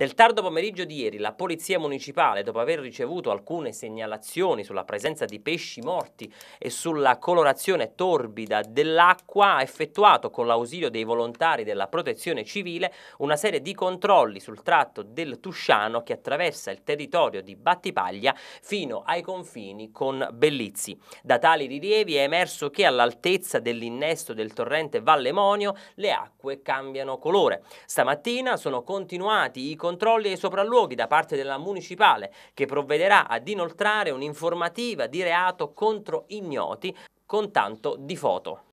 Nel tardo pomeriggio di ieri la Polizia Municipale, dopo aver ricevuto alcune segnalazioni sulla presenza di pesci morti e sulla colorazione torbida dell'acqua, ha effettuato con l'ausilio dei volontari della Protezione Civile una serie di controlli sul tratto del Tusciano che attraversa il territorio di Battipaglia fino ai confini con Bellizzi. Da tali rilievi è emerso che all'altezza dell'innesto del torrente Vallemonio le acque cambiano colore. Stamattina sono continuati i controlli controlli e sopralluoghi da parte della municipale che provvederà ad inoltrare un'informativa di reato contro ignoti con tanto di foto.